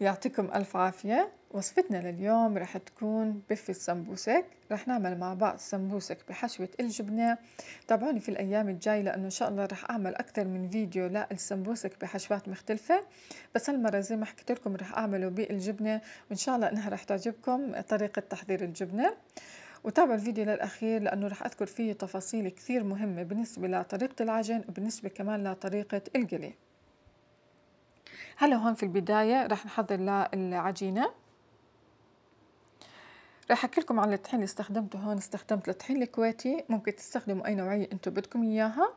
يعطيكم ألف عافية وصفتنا لليوم رح تكون بفة سمبوسك رح نعمل مع بعض سمبوسك بحشوة الجبنة تابعوني في الأيام الجاي لأنه إن شاء الله رح أعمل أكثر من فيديو للسمبوسك بحشوات مختلفة بس هالمرة زي ما حكيت لكم رح أعمله بالجبنة وإن شاء الله إنها رح تعجبكم طريقة تحضير الجبنة وتابع الفيديو للأخير لأنه رح أذكر فيه تفاصيل كثير مهمة بالنسبة لطريقة العجن وبالنسبة كمان لطريقة القلي هلا هون في البداية رح نحضر للعجينة رح احكي لكم عن الطحين اللي استخدمته هون استخدمت الطحين الكويتي ممكن تستخدموا اي نوعية انتم بدكم اياها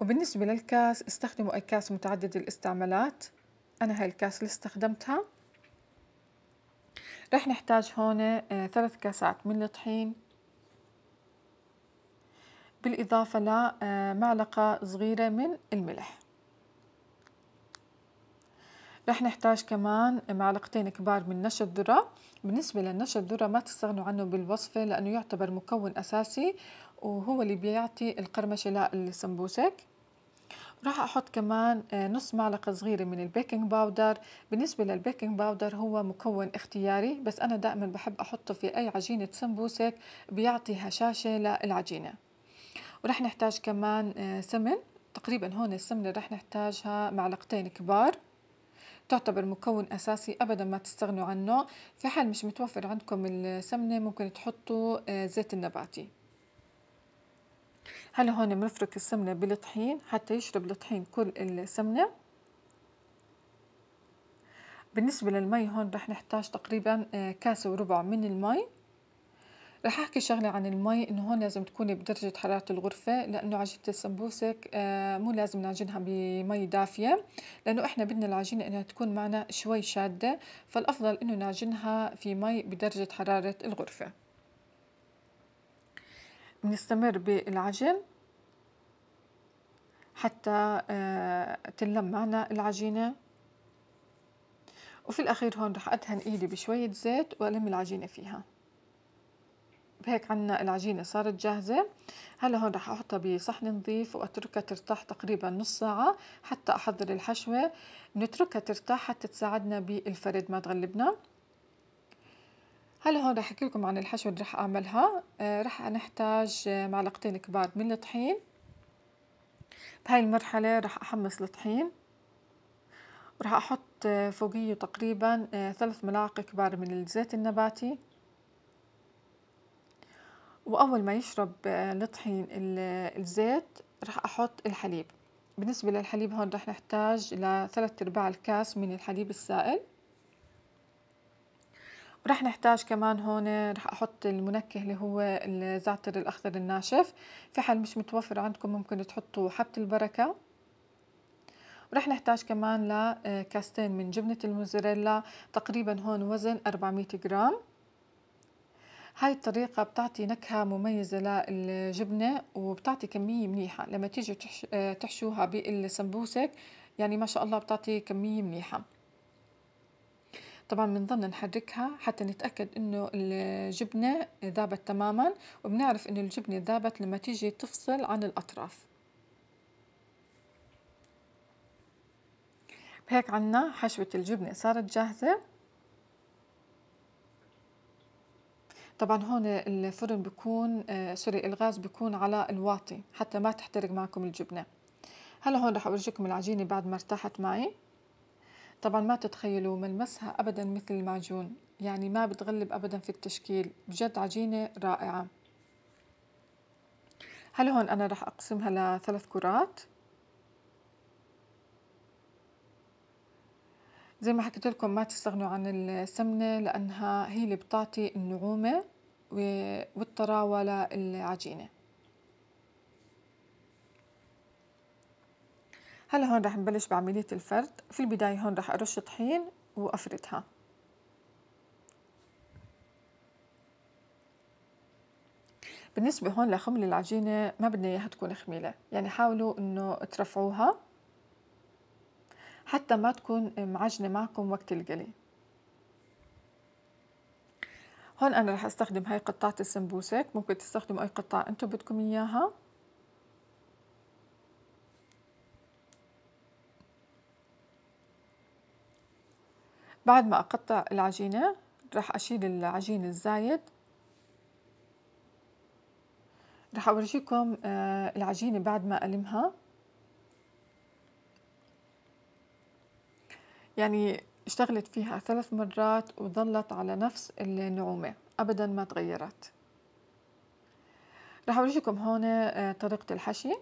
وبالنسبة للكاس استخدموا أي كاس متعدد الاستعمالات أنا هاي الكاس اللي استخدمتها رح نحتاج هون آه، ثلاث كاسات من الطحين بالإضافة لمعلقة آه، صغيرة من الملح رح نحتاج كمان معلقتين كبار من نشا الذرة بالنسبة للنشا الذرة ما تستغنوا عنه بالوصفة لأنه يعتبر مكون أساسي وهو اللي بيعطي القرمشة للسمبوسك راح احط كمان آه، نص معلقه صغيره من البيكنج باودر بالنسبه للبيكنج باودر هو مكون اختياري بس انا دائما بحب احطه في اي عجينه سمبوسك بيعطي هشاشه للعجينه ورح نحتاج كمان آه، سمن تقريبا هون السمنه رح نحتاجها معلقتين كبار تعتبر مكون أساسي أبدا ما تستغنوا عنه في حال مش متوفر عندكم السمنة ممكن تحطوا آه، زيت النباتي هلا هون بنفرك السمنة بالطحين حتى يشرب الطحين كل السمنة بالنسبة للمي هون رح نحتاج تقريبا آه، كاسة وربع من المي رح احكي شغله عن المي انه هون لازم تكوني بدرجه حراره الغرفه لانه عجينه السمبوسك آه، مو لازم نعجنها بمي دافيه لانه احنا بدنا العجينه انها تكون معنا شوي شاده فالافضل انه نعجنها في مي بدرجه حراره الغرفه بنستمر بالعجن حتى آه، تنلم معنا العجينه وفي الأخير هون رح أدهن إيدي بشوية زيت وألم العجينة فيها هيك عنا العجينة صارت جاهزة هلا هون رح أحطها بصحن نظيف وأتركها ترتاح تقريبا نص ساعة حتى أحضر الحشوة نتركها ترتاح حتى تساعدنا بالفرد ما تغلبنا هلا هون رح أحكي لكم عن الحشوة اللي رح أعملها آه، رح نحتاج آه، معلقتين كبار من الطحين بهاي المرحلة رح أحمص الطحين رح أحط آه، فوقيه تقريبا ثلاث ملاعق كبار من الزيت النباتي واول ما يشرب الطحين آه، الزيت راح احط الحليب بالنسبة للحليب هون راح نحتاج لثلاث ارباع الكاس من الحليب السائل راح نحتاج كمان هون راح احط المنكه اللي هو الزعتر الاخضر الناشف في حال مش متوفر عندكم ممكن تحطوا حبة البركة راح نحتاج كمان لكاستين آه، من جبنة الموزاريلا تقريبا هون وزن 400 جرام هاي الطريقة بتعطي نكهة مميزة للجبنة وبتعطي كمية منيحة لما تيجوا آه، تحشوها بالسمبوسك يعني ما شاء الله بتعطي كمية منيحة طبعا بنضل نحركها حتى نتأكد انه الجبنة ذابت تماما وبنعرف انه الجبنة ذابت لما تيجي تفصل عن الأطراف هيك عنا حشوة الجبنة صارت جاهزة طبعا هون الفرن بيكون آه، سوري الغاز بيكون على الواطي حتى ما تحترق معكم الجبنة هلا هون رح أورجيكم العجينة بعد ما ارتاحت معي طبعا ما تتخيلوا ملمسها أبدا مثل المعجون يعني ما بتغلب أبدا في التشكيل بجد عجينة رائعة هلا هون أنا رح أقسمها لثلاث كرات زي ما حكيت لكم ما تستغنوا عن السمنة لأنها هي اللي بتعطي النعومة والطراوة للعجينة هلا هون رح نبلش بعملية الفرد في البداية هون رح أرش طحين وأفردها بالنسبة هون لخمل العجينة ما بدنا إياها تكون خميلة يعني حاولوا إنه ترفعوها حتى ما تكون معجنة معكم وقت القلي هون أنا رح أستخدم هاي قطعة السمبوسك ممكن تستخدموا أي قطعة أنتم بدكم إياها بعد ما أقطع العجينة رح أشيل العجين الزايد رح أورجيكم آه، العجينة بعد ما ألمها يعني اشتغلت فيها ثلاث مرات وظلت على نفس النعومة أبدا ما تغيرت رح أوريكم هون آه، طريقة الحشي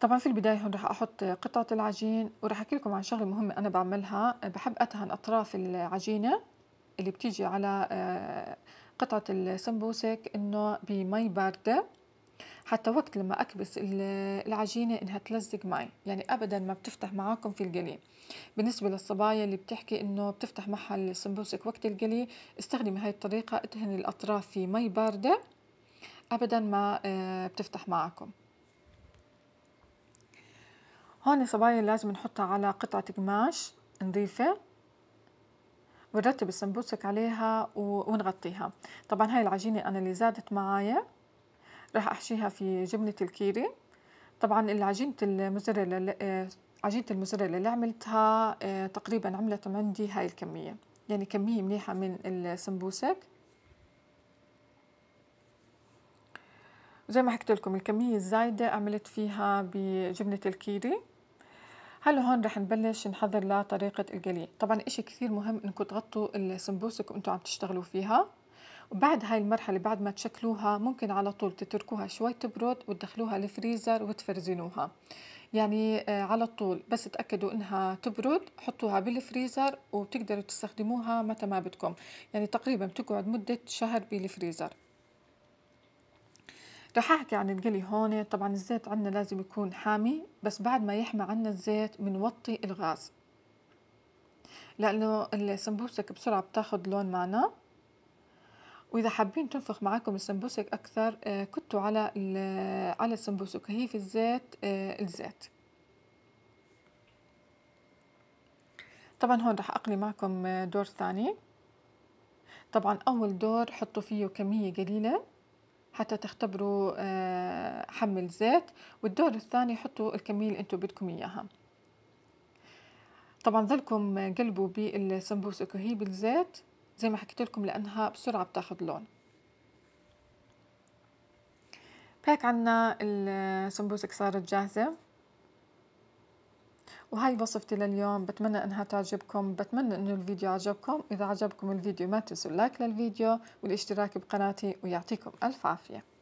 طبعا في البداية هون رح أحط قطعة العجين ورح أحكي لكم عن شغلة مهمة أنا بعملها بحب أدهن أطراف العجينة اللي بتيجي على آه، قطعة السمبوسك إنه بمي باردة حتى وقت لما أكبس العجينة إنها تلزق معي يعني أبدا ما بتفتح معاكم في القلي بالنسبة للصبايا اللي بتحكي إنه بتفتح معها السمبوسك وقت القلي استخدمي هاي الطريقة ادهن الأطراف في مي باردة أبدا ما آه، بتفتح معاكم هون صبايا لازم نحطها على قطعة قماش نظيفة ونرتب السمبوسك عليها ونغطيها طبعا هاي العجينة أنا اللي زادت معايا راح احشيها في جبنة الكيري طبعا آه، عجينة المزرلة عجينة المزرلة اللي عملتها آه، تقريبا عملت عندي هاي الكمية يعني كمية منيحة من السمبوسك زي ما حكيت لكم الكمية الزايدة عملت فيها بجبنة الكيري هلا هون رح نبلش نحضر لطريقة القلي طبعا اشي كثير مهم انكم تغطوا السمبوسك وانتم عم تشتغلوا فيها وبعد هاي المرحله بعد ما تشكلوها ممكن على طول تتركوها شوي تبرد وتدخلوها الفريزر وتفرزنوها يعني آه، على طول بس تأكدوا انها تبرد حطوها بالفريزر وبتقدروا تستخدموها متى ما بدكم يعني تقريبا بتقعد مدة شهر بالفريزر رح احكي عن القلي هون طبعا الزيت عندنا لازم يكون حامي بس بعد ما يحمى عنا الزيت بنوطي الغاز لانه السمبوسك بسرعه بتاخد لون معنا واذا حابين تنفخ معاكم السمبوسك اكثر آه، كتوا على على السمبوسك هي في الزيت آه، الزيت طبعا هون راح اقلي معكم آه، دور ثاني طبعا اول دور حطوا فيه كميه قليله حتى تختبروا حم الزيت والدور الثاني حطوا الكميه اللي انتم بدكم اياها طبعا ظلكم قلبوا بالسمبوسك وهي بالزيت زي ما حكيت لكم لأنها بسرعة بتاخد لون هيك عنا السمبوسك صارت جاهزة وهاي وصفتي لليوم بتمنى انها تعجبكم بتمنى انه الفيديو عجبكم اذا عجبكم الفيديو ما تنسوا اللايك للفيديو والاشتراك بقناتي ويعطيكم الف عافيه